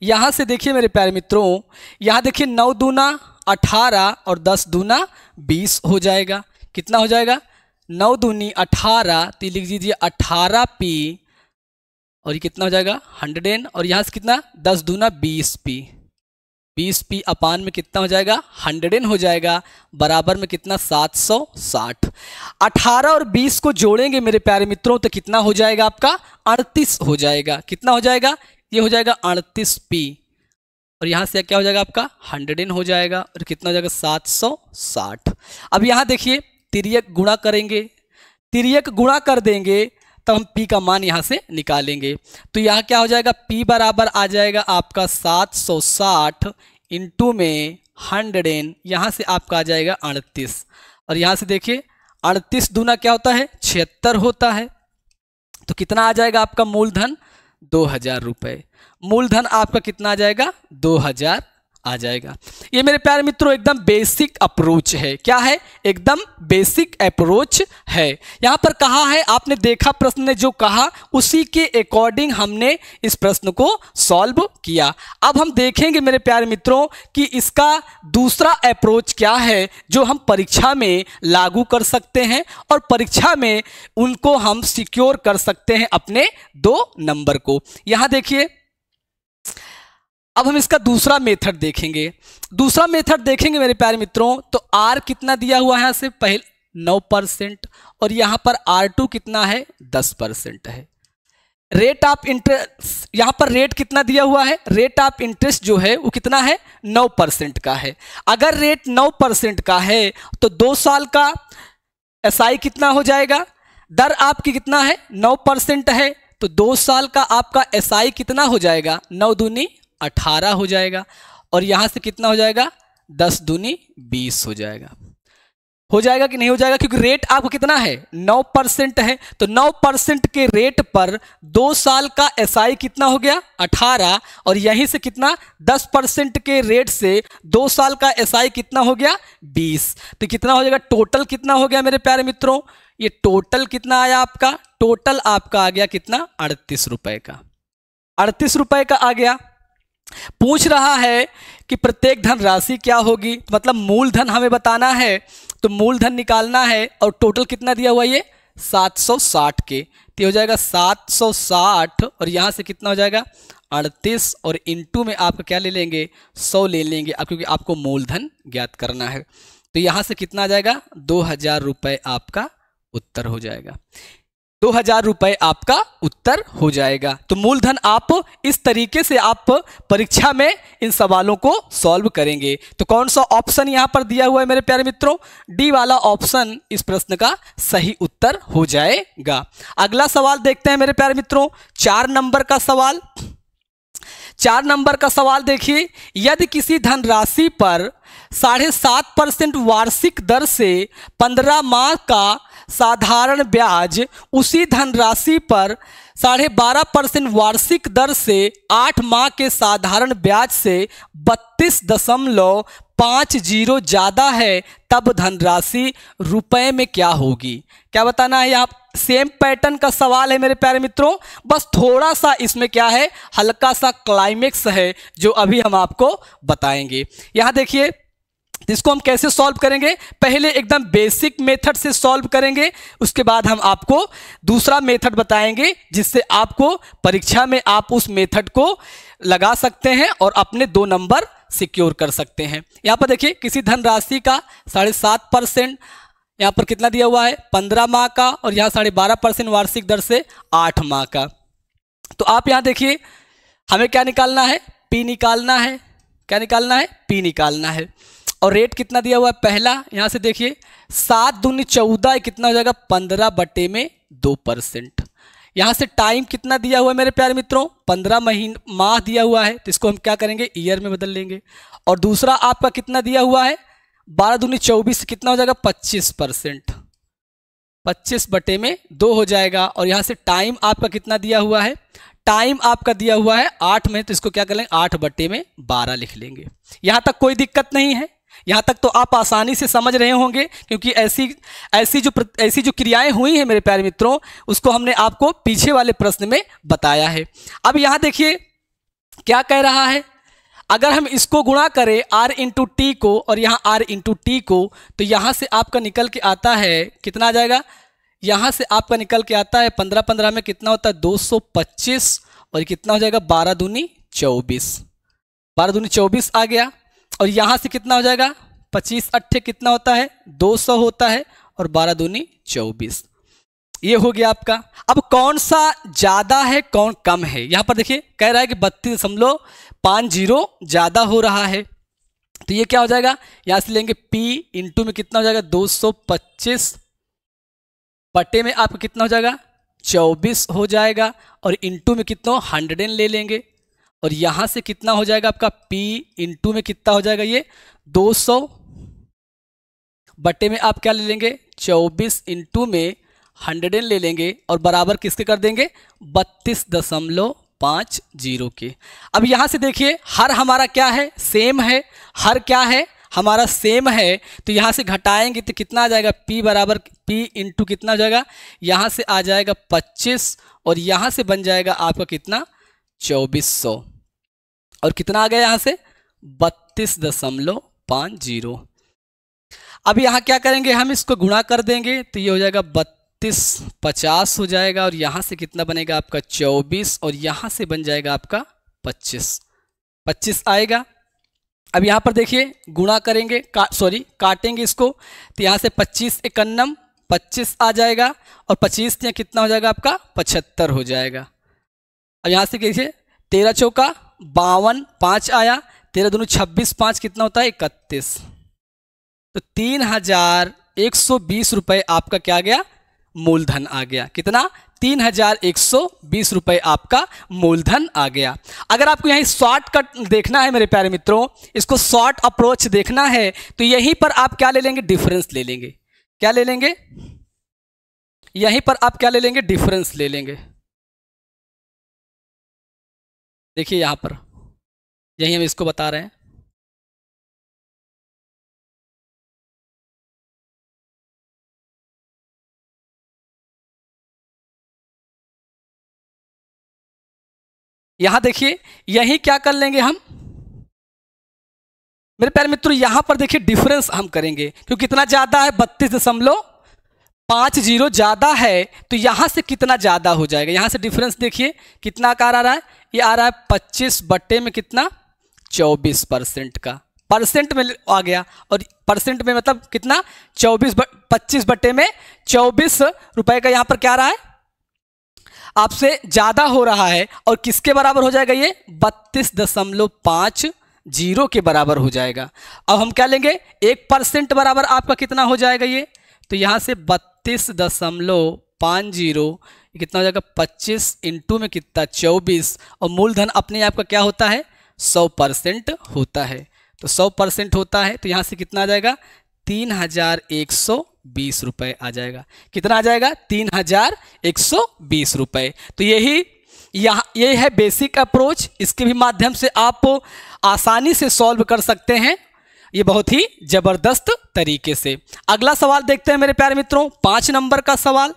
यहाँ से देखिए मेरे प्यारे मित्रों यहां देखिए नौ दूना अठारह और दस दूना बीस हो जाएगा कितना हो जाएगा नौ दूनी अठारह तो लिख दीजिए अठारह पी और ये कितना हो जाएगा हंड्रेड एन और यहाँ से कितना दस दूना बीस पी बीस पी अपान में कितना हो जाएगा हंड्रेड एन हो जाएगा बराबर में कितना सात सौ साठ अठारह और बीस को जोड़ेंगे मेरे प्यारे मित्रों तो कितना हो जाएगा आपका अड़तीस हो जाएगा कितना हो जाएगा ये हो जाएगा अड़तीस पी और यहाँ से क्या हो जाएगा आपका हंड्रेड एन हो जाएगा और कितना हो जाएगा सात सौ साठ अब यहाँ देखिए तिरियक गुणा करेंगे तिरियक गुणा कर देंगे तब तो हम पी का मान यहाँ से निकालेंगे तो यहाँ क्या हो जाएगा पी बराबर आ जाएगा आपका सात सौ साठ इंटू में हंड्रेड एन यहाँ से आपका आ जाएगा अड़तीस और यहाँ से देखिए अड़तीस दूना क्या होता है छिहत्तर होता है तो कितना आ जाएगा आपका मूलधन दो हजार रुपये मूलधन आपका कितना आ जाएगा दो हजार आ जाएगा ये मेरे प्यारे मित्रों एकदम बेसिक अप्रोच है क्या है एकदम बेसिक अप्रोच है यहाँ पर कहा है आपने देखा प्रश्न ने जो कहा उसी के अकॉर्डिंग हमने इस प्रश्न को सॉल्व किया अब हम देखेंगे मेरे प्यारे मित्रों कि इसका दूसरा अप्रोच क्या है जो हम परीक्षा में लागू कर सकते हैं और परीक्षा में उनको हम सिक्योर कर सकते हैं अपने दो नंबर को यहाँ देखिए अब हम इसका दूसरा मेथड देखेंगे दूसरा मेथड देखेंगे मेरे प्यारे मित्रों तो आर कितना दिया हुआ है यहाँ से पहले नौ परसेंट और यहां पर आर टू कितना है दस परसेंट है रेट ऑफ इंटरेस्ट यहां पर रेट कितना दिया हुआ है रेट ऑफ इंटरेस्ट जो है वो कितना है नौ परसेंट का है अगर रेट नौ परसेंट का है तो दो साल का एस कितना हो जाएगा दर आपकी कितना है नौ परसेंट है तो दो साल का आपका एस आई कितना हो जाएगा नौ दूनी अठारह हो जाएगा और यहां से कितना हो जाएगा दस दूनी बीस हो जाएगा हो जाएगा कि नहीं हो जाएगा क्योंकि रेट आपको कितना है नौ परसेंट है तो नौ परसेंट के रेट पर दो साल का एसआई कितना हो गया अठारह और यहीं से कितना दस परसेंट के रेट से दो साल का एसआई कितना हो गया बीस तो कितना हो जाएगा टोटल कितना हो गया मेरे प्यारे मित्रों ये टोटल कितना आया आपका टोटल आपका आ गया कितना अड़तीस रुपए का अड़तीस रुपए का आ गया पूछ रहा है कि प्रत्येक धन राशि क्या होगी मतलब मूलधन हमें बताना है तो मूलधन निकालना है और टोटल कितना दिया हुआ ये 760 के तो हो जाएगा 760 और यहाँ से कितना हो जाएगा अड़तीस और इंटू में आप क्या ले लेंगे सौ ले लेंगे आप क्योंकि आपको मूलधन ज्ञात करना है तो यहाँ से कितना आ जाएगा दो हज़ार रुपये आपका उत्तर हो जाएगा दो हजार रुपए आपका उत्तर हो जाएगा तो मूलधन आप इस तरीके से आप परीक्षा में इन सवालों को सॉल्व करेंगे तो कौन सा ऑप्शन यहां पर दिया हुआ है मेरे प्यारे मित्रों डी वाला ऑप्शन इस प्रश्न का सही उत्तर हो जाएगा अगला सवाल देखते हैं मेरे प्यारे मित्रों चार नंबर का सवाल चार नंबर का सवाल देखिए यदि किसी धनराशि पर साढ़े सात परसेंट वार्षिक दर से पंद्रह माह का साधारण ब्याज उसी धनराशि पर साढ़े बारह परसेंट वार्षिक दर से आठ माह के साधारण ब्याज से बत्तीस दशमलव पाँच जीरो ज़्यादा है तब धनराशि रुपए में क्या होगी क्या बताना है यहाँ सेम पैटर्न का सवाल है मेरे प्यारे मित्रों बस थोड़ा सा इसमें क्या है हल्का सा क्लाइमेक्स है जो अभी हम आपको बताएंगे यहाँ देखिए जिसको हम कैसे सॉल्व करेंगे पहले एकदम बेसिक मेथड से सॉल्व करेंगे उसके बाद हम आपको दूसरा मेथड बताएंगे जिससे आपको परीक्षा में आप उस मेथड को लगा सकते हैं और अपने दो नंबर सिक्योर कर सकते हैं यहाँ पर देखिए किसी धनराशि का साढ़े सात परसेंट यहाँ पर कितना दिया हुआ है पंद्रह माह का और यहाँ साढ़े बारह परसेंट वार्षिक दर से आठ माह का तो आप यहाँ देखिए हमें क्या निकालना है पी निकालना है क्या निकालना है पी निकालना है और रेट कितना दिया हुआ है पहला यहां से देखिए सात दूनी चौदह कितना हो जाएगा पंद्रह बटे में दो परसेंट यहां से टाइम कितना दिया हुआ है मेरे प्यारे मित्रों पंद्रह महीने माह दिया हुआ है तो इसको हम क्या करेंगे ईयर में बदल लेंगे और दूसरा आपका कितना दिया हुआ है बारह दूनी चौबीस कितना हो जाएगा पच्चीस परसेंट पच्चीस बटे में दो हो जाएगा और यहां से टाइम आपका कितना दिया हुआ है टाइम आपका दिया हुआ है आठ में तो इसको क्या कर लेंगे आठ बटे में बारह लिख लेंगे यहां तक कोई दिक्कत नहीं है यहाँ तक तो आप आसानी से समझ रहे होंगे क्योंकि ऐसी ऐसी जो ऐसी जो क्रियाएं हुई हैं मेरे प्यारे मित्रों उसको हमने आपको पीछे वाले प्रश्न में बताया है अब यहाँ देखिए क्या कह रहा है अगर हम इसको गुणा करें r इंटू टी को और यहाँ r इंटू टी को तो यहाँ से आपका निकल के आता है कितना आ जाएगा यहाँ से आपका निकल के आता है पंद्रह पंद्रह में कितना होता है दो सौ पच्चीस और कितना हो जाएगा बारह दूनी चौबीस बारह दूनी चौबीस आ गया और यहाँ से कितना हो जाएगा पच्चीस अट्ठे कितना होता है दो सौ होता है और बारह दूनी चौबीस ये हो गया आपका अब कौन सा ज़्यादा है कौन कम है यहाँ पर देखिए कह रहा है कि बत्तीस दशमलव पाँच जीरो ज़्यादा हो रहा है तो ये क्या हो जाएगा यहाँ से लेंगे पी इंटू में कितना हो जाएगा दो सौ पच्चीस पट्टे में आपका कितना हो जाएगा चौबीस हो जाएगा और इंटू में कितना हंड्रेड ले लेंगे और यहां से कितना हो जाएगा आपका P इंटू में कितना हो जाएगा ये 200 बटे में आप क्या ले लेंगे 24 इंटू में हंड्रेड ले लेंगे और बराबर किसके कर देंगे बत्तीस दशमलव पाँच जीरो के अब यहाँ से देखिए हर हमारा क्या है सेम है हर क्या है हमारा सेम है तो यहाँ से घटाएंगे तो कितना आ जाएगा P बराबर P इंटू कितना हो जाएगा यहाँ से आ जाएगा 25 और यहाँ से बन जाएगा आपका कितना चौबीस सौ और कितना आ गया यहां से बत्तीस दशमलव पाँच जीरो अब यहां क्या करेंगे हम इसको गुणा कर देंगे तो ये हो जाएगा बत्तीस पचास हो जाएगा और यहां से कितना बनेगा आपका चौबीस और यहां से बन जाएगा आपका पच्चीस पच्चीस आएगा अब यहां पर देखिए गुणा करेंगे का, सॉरी काटेंगे इसको तो यहां से पच्चीस इकन्नम पच्चीस आ जाएगा और पच्चीस कितना हो जाएगा आपका पचहत्तर हो जाएगा अब यहां से देखिए तेरह चौका बावन पाँच आया तेरह दोनों छब्बीस पाँच कितना होता है इकतीस तो तीन हजार एक सौ बीस रुपये आपका क्या गया मूलधन आ गया कितना तीन हजार एक सौ बीस रुपये आपका मूलधन आ गया अगर आपको यहीं शॉर्ट कट देखना है मेरे प्यारे मित्रों इसको शॉर्ट अप्रोच देखना है तो यहीं पर आप क्या ले लेंगे डिफरेंस ले लेंगे क्या ले लेंगे यहीं पर आप क्या ले लेंगे डिफरेंस ले लेंगे देखिए यहाँ पर यही हम इसको बता रहे हैं यहां देखिए यही क्या कर लेंगे हम मेरे प्यारे मित्रों यहां पर देखिए डिफरेंस हम करेंगे क्योंकि कितना ज्यादा है बत्तीस दशमलव पाँच जीरो ज़्यादा है तो यहाँ से कितना ज़्यादा हो जाएगा यहाँ से डिफरेंस देखिए कितना आकार आ रहा है ये आ रहा है पच्चीस बट्टे में कितना चौबीस परसेंट का परसेंट में आ गया और परसेंट में मतलब कितना चौबीस पच्चीस बट्टे में चौबीस रुपए का यहाँ पर क्या रहा है आपसे ज़्यादा हो रहा है और किसके बराबर हो जाएगा ये बत्तीस दशमलव पाँच जीरो के बराबर हो जाएगा अब हम क्या लेंगे एक परसेंट बराबर आपका कितना हो जाएगा ये तो यहाँ से बत्तीस दशमलव पाँच जीरो कितना हो जाएगा पच्चीस इंटू में कितना चौबीस और मूलधन अपने आप का क्या होता है सौ परसेंट होता है तो सौ परसेंट होता है तो यहाँ से कितना आ जाएगा तीन हजार एक सौ बीस रुपये आ जाएगा कितना आ जाएगा तीन हजार एक सौ बीस रुपये तो यही यहाँ यही है बेसिक अप्रोच इसके भी माध्यम से आप आसानी से सॉल्व कर सकते हैं ये बहुत ही जबरदस्त तरीके से अगला सवाल देखते हैं मेरे प्यारे मित्रों पांच नंबर का सवाल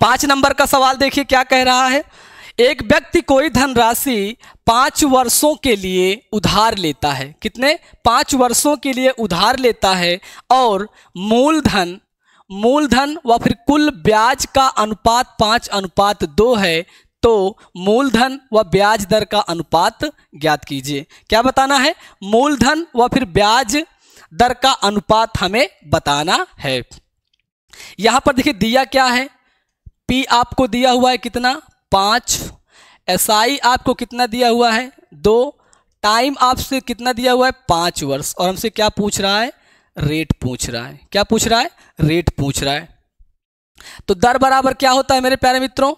पांच नंबर का सवाल देखिए क्या कह रहा है एक व्यक्ति कोई धनराशि पांच वर्षों के लिए उधार लेता है कितने पांच वर्षों के लिए उधार लेता है और मूलधन मूलधन व फिर कुल ब्याज का अनुपात पांच अनुपात दो है तो मूलधन व ब्याज दर का अनुपात ज्ञात कीजिए क्या बताना है मूलधन व फिर ब्याज दर का अनुपात हमें बताना है यहां पर देखिए दिया क्या है पी आपको दिया हुआ है कितना पांच एस आई आपको कितना दिया हुआ है दो टाइम आपसे कितना दिया हुआ है पांच वर्ष और हमसे क्या पूछ रहा है रेट पूछ रहा है क्या पूछ रहा है रेट पूछ रहा है तो दर बराबर क्या होता है मेरे प्यारे मित्रों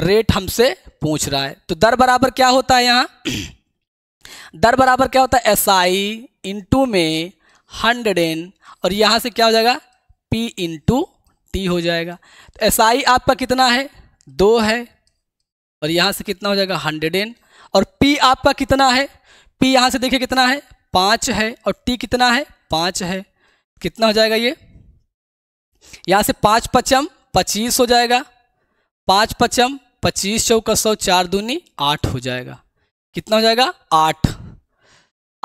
रेट हमसे पूछ रहा है तो दर बराबर क्या होता है यहाँ [clears throat] दर बराबर क्या होता है एस आई इंटू में हंड्रेड एन और यहाँ से क्या हो जाएगा पी इंटू टी हो जाएगा तो एस आई आपका कितना है दो है और यहाँ से कितना हो जाएगा हंड्रेड एन और पी आपका कितना है पी यहाँ से देखिए कितना है पाँच है और टी कितना है पाँच है कितना हो जाएगा ये यहाँ से पाँच पचम पच्चीस हो जाएगा पाँच पचम पच्चीस सौ का सौ चार दूनी आठ हो जाएगा कितना हो जाएगा आठ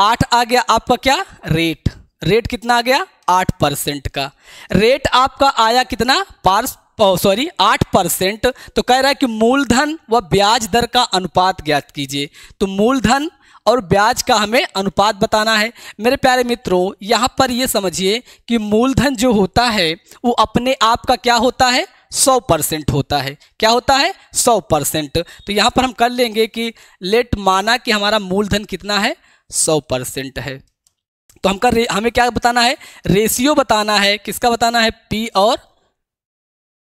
आठ आ गया आपका क्या रेट रेट कितना आ गया आठ परसेंट का रेट आपका आया कितना पार्स सॉरी आठ परसेंट तो कह रहा है कि मूलधन व ब्याज दर का अनुपात ज्ञात कीजिए तो मूलधन और ब्याज का हमें अनुपात बताना है मेरे प्यारे मित्रों यहाँ पर यह समझिए कि मूलधन जो होता है वो अपने आप का क्या होता है सौ परसेंट होता है क्या होता है सौ परसेंट तो यहाँ पर हम कर लेंगे कि लेट माना कि हमारा मूलधन कितना है सौ परसेंट है तो हमका हमें क्या बताना है रेशियो बताना है किसका बताना है पी और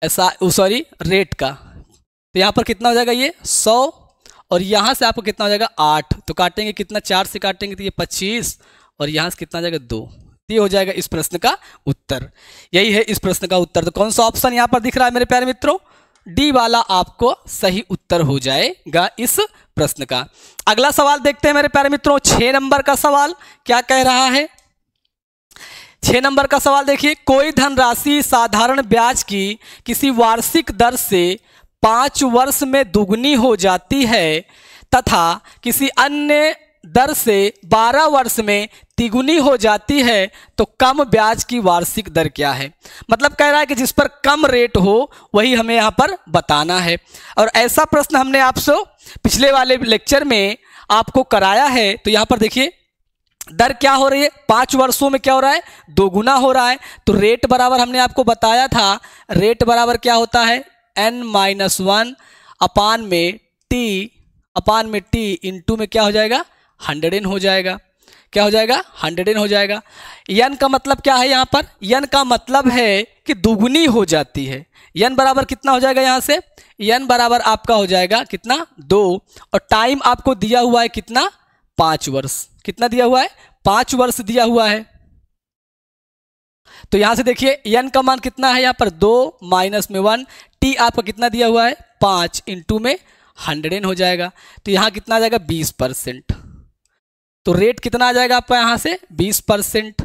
ऐसा सॉरी रेट का तो यहाँ पर कितना हो जाएगा ये सौ और यहाँ से आपको कितना हो जाएगा आठ तो काटेंगे कितना चार से काटेंगे तो ये पच्चीस और यहाँ से कितना हो जाएगा दो तो ये हो जाएगा इस प्रश्न का उत्तर यही है इस प्रश्न का उत्तर तो कौन सा ऑप्शन यहाँ पर दिख रहा है मेरे प्यारे मित्रों डी वाला आपको सही उत्तर हो जाएगा इस प्रश्न का अगला सवाल देखते हैं मेरे प्यारे मित्रों छह नंबर का सवाल क्या कह रहा है छह नंबर का सवाल देखिए कोई धनराशि साधारण ब्याज की किसी वार्षिक दर से पांच वर्ष में दुगनी हो जाती है तथा किसी अन्य दर से 12 वर्ष में तिगुनी हो जाती है तो कम ब्याज की वार्षिक दर क्या है मतलब कह रहा है कि जिस पर कम रेट हो वही हमें यहाँ पर बताना है और ऐसा प्रश्न हमने आपसे पिछले वाले लेक्चर में आपको कराया है तो यहाँ पर देखिए दर क्या हो रही है पाँच वर्षों में क्या हो रहा है दोगुना हो रहा है तो रेट बराबर हमने आपको बताया था रेट बराबर क्या होता है एन माइनस वन अपान में टी अपान में टी इंटू में क्या हो जाएगा हंड्रेड एन हो जाएगा क्या हो जाएगा हंड्रेड एन हो जाएगा यन का मतलब क्या है यहाँ पर यन का मतलब है कि दुगुनी हो जाती है यन बराबर कितना हो जाएगा यहाँ से यन बराबर आपका हो जाएगा कितना दो और टाइम आपको दिया हुआ है कितना पाँच वर्ष कितना दिया हुआ है पाँच वर्ष दिया हुआ है तो यहां से देखिए यन का मान कितना है यहां पर दो माइनस में वन टी आपका कितना दिया हुआ है पाँच इंटू में हंड्रेड एन हो जाएगा तो यहाँ कितना आ जाएगा बीस परसेंट तो रेट कितना आ जाएगा आपका यहां से बीस परसेंट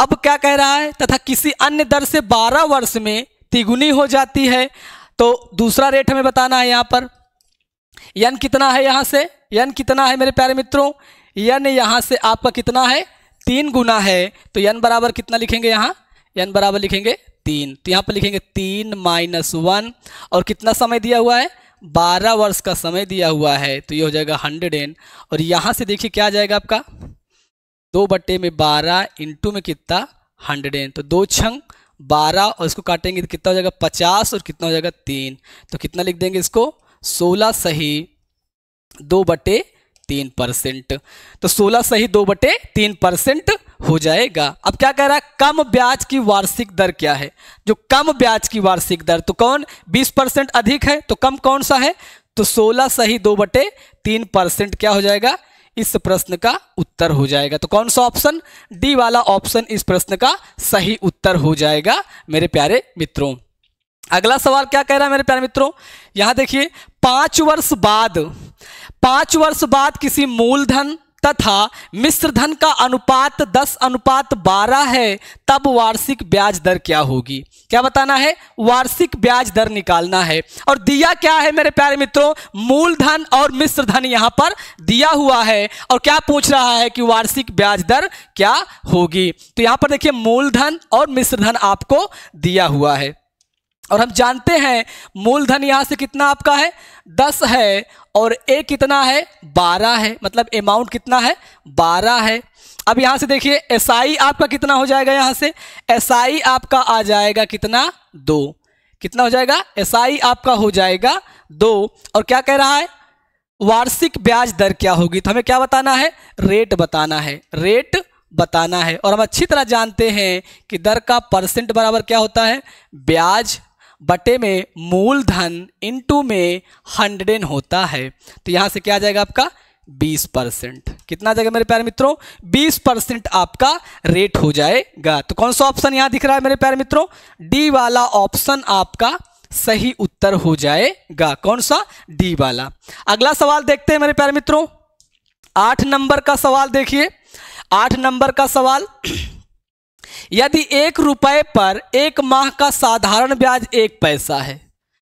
अब क्या कह रहा है तथा किसी अन्य दर से बारह वर्ष में तिगुनी हो जाती है तो दूसरा रेट हमें बताना है यहां पर यन कितना है यहां से यन कितना है मेरे प्यारे मित्रों यन यहां से आपका कितना है तीन गुना है तो यन बराबर कितना लिखेंगे यहां यन बराबर लिखेंगे तीन तो यहां पर लिखेंगे तीन माइनस वन और कितना समय दिया हुआ है बारह वर्ष का समय दिया हुआ है तो ये हो जाएगा हंड्रेड एन और यहाँ से देखिए क्या जाएगा आपका दो बट्टे में बारह इंटू में कितना हंड्रेड एन तो दो छंग बारह और इसको काटेंगे तो कितना हो जाएगा पचास और कितना हो जाएगा तीन तो कितना लिख देंगे इसको सोलह सही दो बटे तीन परसेंट तो सोलह सही दो बटे तीन परसेंट हो जाएगा अब क्या कह रहा है कम ब्याज की वार्षिक दर क्या है जो कम ब्याज की वार्षिक दर तो कौन 20 परसेंट अधिक है तो कम कौन सा है तो 16 सही दो बटे तीन परसेंट क्या हो जाएगा इस प्रश्न का उत्तर हो जाएगा तो कौन सा ऑप्शन डी वाला ऑप्शन इस प्रश्न का सही उत्तर हो जाएगा मेरे प्यारे मित्रों अगला सवाल क्या कह रहा है मेरे प्यारे मित्रों यहां देखिए पांच वर्ष बाद पांच वर्ष बाद किसी मूलधन तथा मिश्र धन का अनुपात 10 अनुपात 12 है तब वार्षिक ब्याज दर क्या होगी क्या बताना है वार्षिक ब्याज दर निकालना है और दिया क्या है मेरे प्यारे मित्रों मूलधन और मिश्र धन यहां पर दिया हुआ है और क्या पूछ रहा है कि वार्षिक ब्याज दर क्या होगी तो यहां पर देखिए मूलधन और मिश्र धन आपको दिया हुआ है और हम जानते हैं मूलधन यहाँ से कितना आपका है दस है और ए कितना है बारह है मतलब अमाउंट कितना है बारह है अब यहाँ से देखिए एसआई आपका कितना हो जाएगा यहाँ से एसआई आपका आ जाएगा कितना दो कितना हो जाएगा एसआई आपका हो जाएगा दो और क्या कह रहा है वार्षिक ब्याज दर क्या होगी तो हमें क्या बताना है रेट बताना है रेट बताना है और हम अच्छी तरह जानते हैं कि दर का परसेंट बराबर क्या होता है ब्याज बटे में मूलधन इनटू में हंड्रेड होता है तो यहां से क्या आ जाएगा आपका बीस परसेंट कितना जाएगा मेरे प्यारे मित्रों बीस परसेंट आपका रेट हो जाएगा तो कौन सा ऑप्शन यहां दिख रहा है मेरे प्यारे मित्रों डी वाला ऑप्शन आपका सही उत्तर हो जाएगा कौन सा डी वाला अगला सवाल देखते हैं मेरे प्यारे मित्रों आठ नंबर का सवाल देखिए आठ नंबर का सवाल [clears throat] यदि एक रुपए पर एक माह का साधारण ब्याज एक पैसा है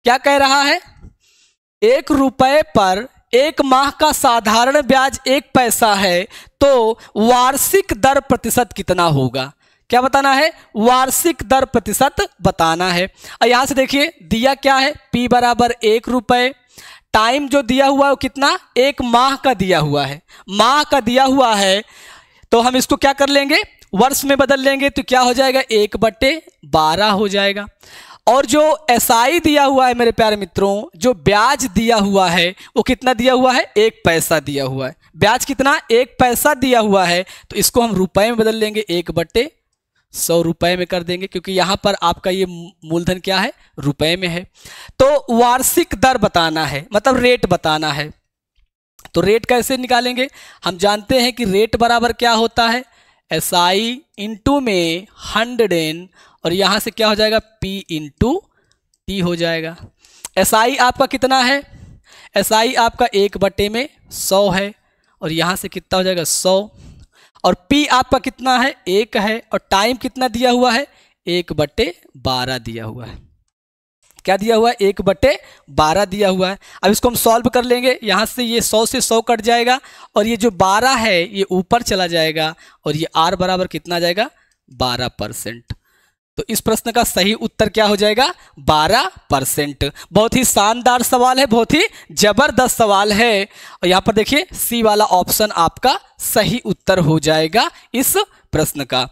क्या कह रहा है एक रुपए पर एक माह का साधारण ब्याज एक पैसा है तो वार्षिक दर प्रतिशत कितना होगा क्या बताना है वार्षिक दर प्रतिशत बताना है और यहां से देखिए दिया क्या है पी बराबर एक रुपए टाइम जो दिया हुआ है वो कितना एक माह का दिया हुआ है माह का दिया हुआ है तो हम इसको क्या कर लेंगे वर्ष में बदल लेंगे तो क्या हो जाएगा एक बट्टे बारह हो जाएगा और जो एसआई दिया हुआ है मेरे प्यारे मित्रों जो ब्याज दिया हुआ है वो कितना दिया हुआ है एक पैसा दिया हुआ है ब्याज कितना एक पैसा दिया हुआ है तो इसको हम रुपए में बदल लेंगे एक बट्टे सौ रुपए में कर देंगे क्योंकि यहाँ पर आपका ये मूलधन क्या है रुपए में है तो वार्षिक दर बताना है मतलब रेट बताना है तो रेट कैसे निकालेंगे हम जानते हैं कि रेट बराबर क्या होता है एस आई इंटू में हंड्रेड और यहाँ से क्या हो जाएगा पी इंटू टी हो जाएगा एस आई आपका कितना है एस आई आपका एक बटे में सौ है और यहाँ से कितना हो जाएगा सौ और पी आपका कितना है एक है और टाइम कितना दिया हुआ है एक बटे बारह दिया हुआ है क्या दिया हुआ है एक बटे बारह दिया हुआ है अब इसको हम सॉल्व कर लेंगे यहाँ से ये सौ से सौ कट जाएगा और ये जो बारह है ये ऊपर चला जाएगा और ये आर बराबर कितना जाएगा बारह परसेंट तो इस प्रश्न का सही उत्तर क्या हो जाएगा 12 परसेंट बहुत ही शानदार सवाल है बहुत ही जबरदस्त सवाल है और यहाँ पर देखिए सी वाला ऑप्शन आपका सही उत्तर हो जाएगा इस प्रश्न का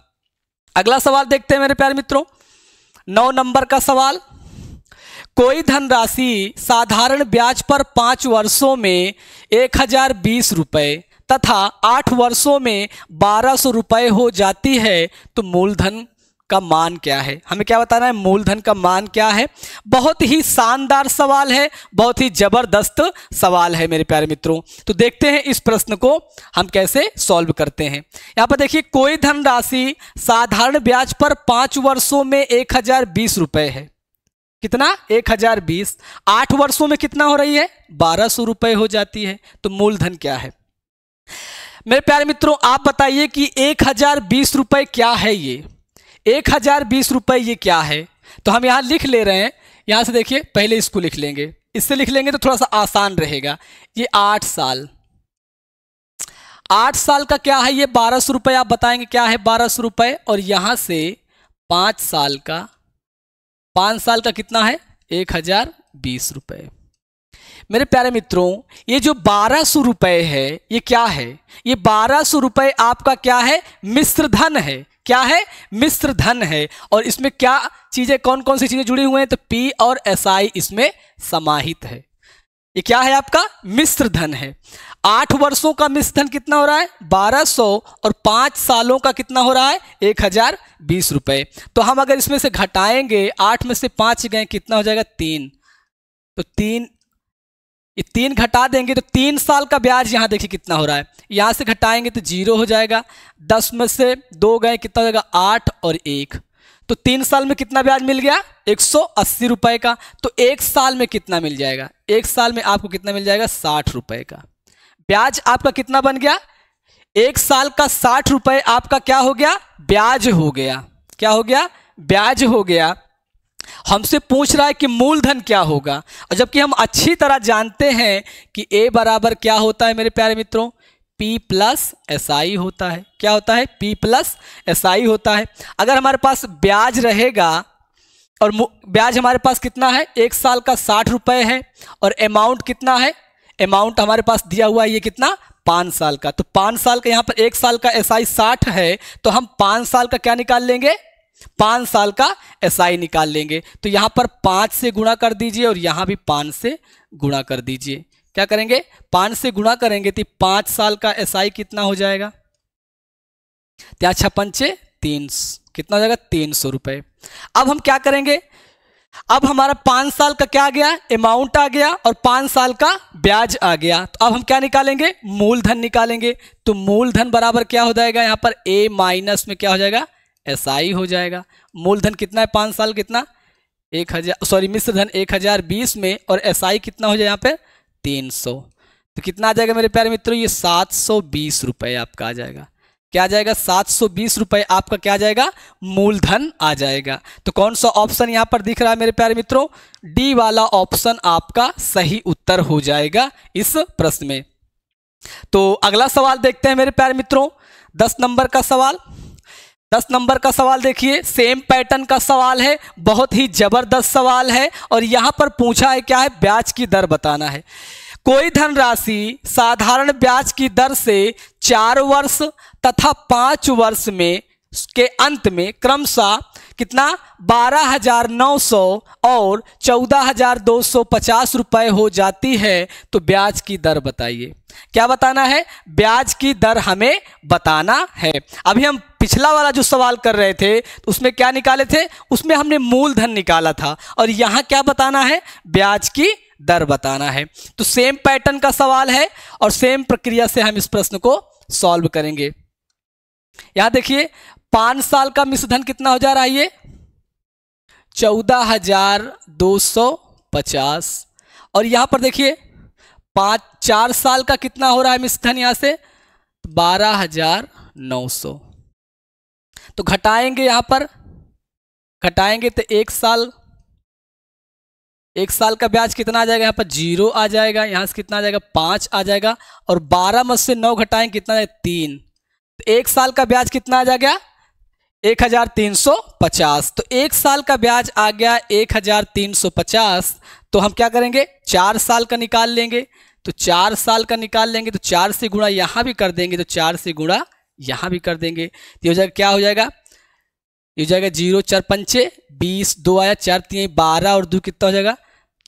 अगला सवाल देखते हैं मेरे प्यारे मित्रों नौ नंबर का सवाल कोई धनराशि साधारण ब्याज पर पाँच वर्षों में एक हजार बीस रुपये तथा आठ वर्षों में बारह सौ रुपये हो जाती है तो मूलधन का मान क्या है हमें क्या बताना है मूलधन का मान क्या है बहुत ही शानदार सवाल है बहुत ही जबरदस्त सवाल है मेरे प्यारे मित्रों तो देखते हैं इस प्रश्न को हम कैसे सॉल्व करते हैं यहाँ पर देखिए कोई धनराशि साधारण ब्याज पर पाँच वर्षों में एक हजार बीस रुपये है कितना एक हजार बीस आठ वर्षों में कितना हो रही है बारह सौ रुपये हो जाती है तो मूलधन क्या है मेरे प्यारे मित्रों आप बताइए कि एक हजार बीस रुपए क्या है ये एक हजार बीस रुपए ये क्या है तो हम यहां लिख ले रहे हैं यहां से देखिए पहले इसको लिख लेंगे इससे लिख लेंगे तो थोड़ा सा आसान रहेगा ये आठ साल आठ साल का क्या है ये बारह सौ रुपये आप बताएंगे क्या है बारह सौ रुपए और यहां से पांच साल का पांच साल का कितना है एक हजार बीस रुपए मेरे प्यारे मित्रों ये जो बारह सौ रुपये है ये क्या है ये बारह सौ रुपये आपका क्या है मिश्र धन है क्या है मिश्र धन है और इसमें क्या चीज़ें कौन कौन सी चीज़ें जुड़ी हुई हैं तो पी और एस आई इसमें समाहित है ये क्या है आपका मिश्र धन है आठ वर्षों का मिश्रधन कितना हो रहा है बारह सौ और पाँच सालों का कितना हो रहा है एक हजार बीस रुपये तो हम अगर इसमें से घटाएंगे आठ में से पाँच गए कितना हो जाएगा तीन तो तीन ये तीन घटा देंगे तो तीन साल का ब्याज यहां देखिए कितना हो रहा है यहाँ से घटाएंगे तो जीरो हो जाएगा दस में से दो गए कितना हो जाएगा आठ और एक तो तीन साल में कितना ब्याज मिल गया एक रुपए का तो एक साल में कितना मिल जाएगा एक साल में आपको कितना मिल जाएगा साठ रुपए का ब्याज आपका कितना बन गया एक साल का साठ रुपए आपका क्या हो गया ब्याज हो गया क्या हो गया ब्याज हो गया हमसे पूछ रहा है कि मूलधन क्या होगा और जबकि हम अच्छी तरह जानते हैं कि ए बराबर क्या होता है मेरे प्यारे मित्रों पी प्लस एस आई होता है क्या होता है पी प्लस एस आई होता है अगर हमारे पास ब्याज रहेगा और ब्याज हमारे पास कितना है एक साल का साठ रुपए है और अमाउंट कितना है अमाउंट हमारे पास दिया हुआ है ये कितना पाँच साल का तो पाँच साल का यहाँ पर एक साल का एस आई साठ है तो हम पाँच साल का क्या निकाल लेंगे पाँच साल का एस आई निकाल लेंगे तो यहाँ पर पाँच से गुणा कर दीजिए और यहाँ भी पाँच से गुणा कर दीजिए क्या करेंगे पाँच से गुणा करेंगे तो पाँच साल का एस आई कितना हो जाएगा छपन छे तीन कितना हो जाएगा तीन सौ रुपए अब हम क्या करेंगे अब हमारा पांच साल का क्या आ गया अमाउंट आ गया और पांच साल का ब्याज आ गया तो अब हम क्या निकालेंगे मूलधन निकालेंगे तो मूलधन बराबर क्या हो जाएगा यहां पर ए माइनस में क्या हो जाएगा एस आई हो जाएगा मूलधन कितना है पांच साल कितना एक हजार सॉरी मिश्र धन एक हजार बीस में और एस आई कितना हो जाए यहाँ पे तीन सौ तो कितना आ जाएगा मेरे प्यारे मित्रों ये सात सौ बीस रुपये आपका आ जाएगा क्या जाएगा सात सौ बीस रुपए आपका क्या जाएगा मूलधन आ जाएगा तो कौन सा ऑप्शन यहां पर दिख रहा है मेरे प्यारे मित्रों डी वाला ऑप्शन आपका सही उत्तर हो जाएगा इस प्रश्न में तो अगला सवाल देखते हैं मेरे प्यारे मित्रों दस नंबर का सवाल दस नंबर का सवाल देखिए सेम पैटर्न का सवाल है बहुत ही जबरदस्त सवाल है और यहां पर पूछा है क्या है ब्याज की दर बताना है कोई धनराशि साधारण ब्याज की दर से चार वर्ष तथा पाँच वर्ष में के अंत में क्रमशः कितना बारह हजार नौ सौ और चौदह हजार दो सौ पचास रुपये हो जाती है तो ब्याज की दर बताइए क्या बताना है ब्याज की दर हमें बताना है अभी हम पिछला वाला जो सवाल कर रहे थे तो उसमें क्या निकाले थे उसमें हमने मूलधन निकाला था और यहाँ क्या बताना है ब्याज की दर बताना है तो सेम पैटर्न का सवाल है और सेम प्रक्रिया से हम इस प्रश्न को सॉल्व करेंगे यहां देखिए पांच साल का मिश्रधन कितना हो जा रहा है ये चौदह हजार दो सौ पचास और यहां पर देखिए पांच चार साल का कितना हो रहा है मिश्रधन यहां से बारह हजार नौ सौ तो घटाएंगे यहां पर घटाएंगे तो एक साल एक साल का ब्याज कितना आ जाएगा यहाँ पर जीरो आ जाएगा यहाँ से कितना आ जाएगा पाँच आ जाएगा और बारह मत से नौ घटाएं कितना आएगा तीन तो एक साल का ब्याज कितना आ जाएगा एक हजार तीन सौ पचास तो एक साल का ब्याज आ गया एक हजार तीन सौ पचास तो हम क्या करेंगे चार साल का निकाल लेंगे तो चार साल का निकाल लेंगे तो चार से गुणा यहाँ भी कर देंगे तो चार से गुणा यहाँ भी कर देंगे तो हो जाएगा क्या हो जाएगा ये हो जाएगा जीरो चार पंचे बीस दो आया चार तीन बारह और दो कितना हो जाएगा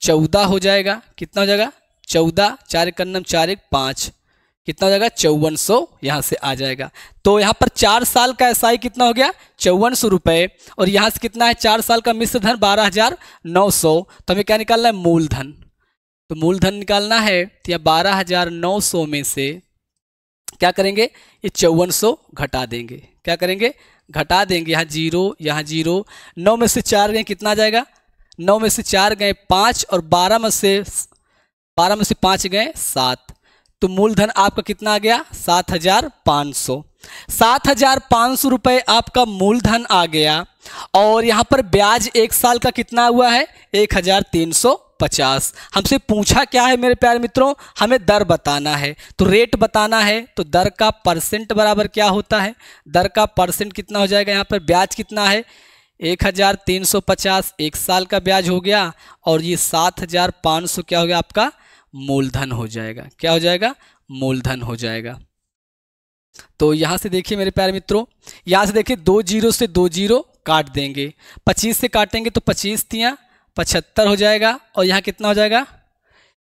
चौदह हो जाएगा कितना हो जाएगा चौदह चार एक चार एक पाँच कितना हो जाएगा चौवन सौ यहाँ से आ जाएगा तो यहाँ पर चार साल का एस कितना हो गया चौवन सौ रुपये और यहाँ से कितना है चार साल का मिश्र धन बारह हजार नौ सौ तो हमें क्या निकालना है मूलधन तो मूलधन निकालना है तो यह बारह हजार नौ सौ में से क्या करेंगे ये चौवन सौ घटा देंगे क्या करेंगे घटा देंगे यहाँ जीरो यहाँ जीरो नौ में से चार गए कितना जाएगा नौ में से चार गए पाँच और बारह में से बारह में से पाँच गए सात तो मूलधन आपका कितना आ गया सात हजार पाँच सौ सात हजार पाँच सौ रुपये आपका मूलधन आ गया और यहाँ पर ब्याज एक साल का कितना हुआ है एक हजार तीन सौ पचास हमसे पूछा क्या है मेरे प्यारे मित्रों हमें दर बताना है तो रेट बताना है तो दर का परसेंट बराबर क्या होता है दर का परसेंट कितना हो जाएगा यहाँ पर ब्याज कितना है एक हज़ार तीन सौ पचास एक साल का ब्याज हो गया और ये सात हज़ार पाँच सौ क्या हो गया आपका मूलधन हो जाएगा क्या हो जाएगा मूलधन हो जाएगा तो यहाँ से देखिए मेरे प्यारे मित्रों यहाँ से देखिए दो जीरो से दो जीरो काट देंगे पच्चीस से काटेंगे तो पच्चीस तियाँ पचहत्तर हो जाएगा और यहाँ कितना हो जाएगा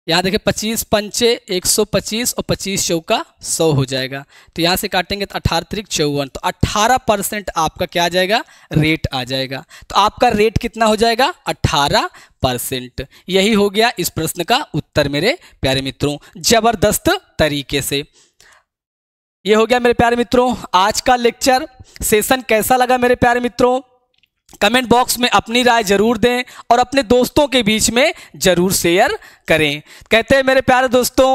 यहाँ देखिए पच्चीस पंचे एक सौ पच्चीस और पच्चीस चौका सौ हो जाएगा तो यहाँ से काटेंगे तो अठारह तरीक चौवन तो अट्ठारह परसेंट आपका क्या आ जाएगा रेट आ जाएगा तो आपका रेट कितना हो जाएगा अट्ठारह परसेंट यही हो गया इस प्रश्न का उत्तर मेरे प्यारे मित्रों जबरदस्त तरीके से ये हो गया मेरे प्यारे मित्रों आज का लेक्चर सेशन कैसा लगा मेरे प्यारे मित्रों कमेंट बॉक्स में अपनी राय जरूर दें और अपने दोस्तों के बीच में जरूर शेयर करें कहते हैं मेरे प्यारे दोस्तों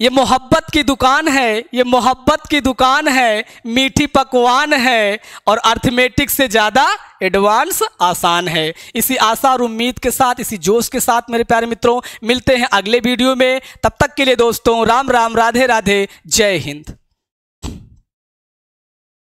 ये मोहब्बत की दुकान है ये मोहब्बत की दुकान है मीठी पकवान है और अर्थमेटिक से ज़्यादा एडवांस आसान है इसी आशा और उम्मीद के साथ इसी जोश के साथ मेरे प्यारे मित्रों मिलते हैं अगले वीडियो में तब तक के लिए दोस्तों राम राम राधे राधे जय हिंद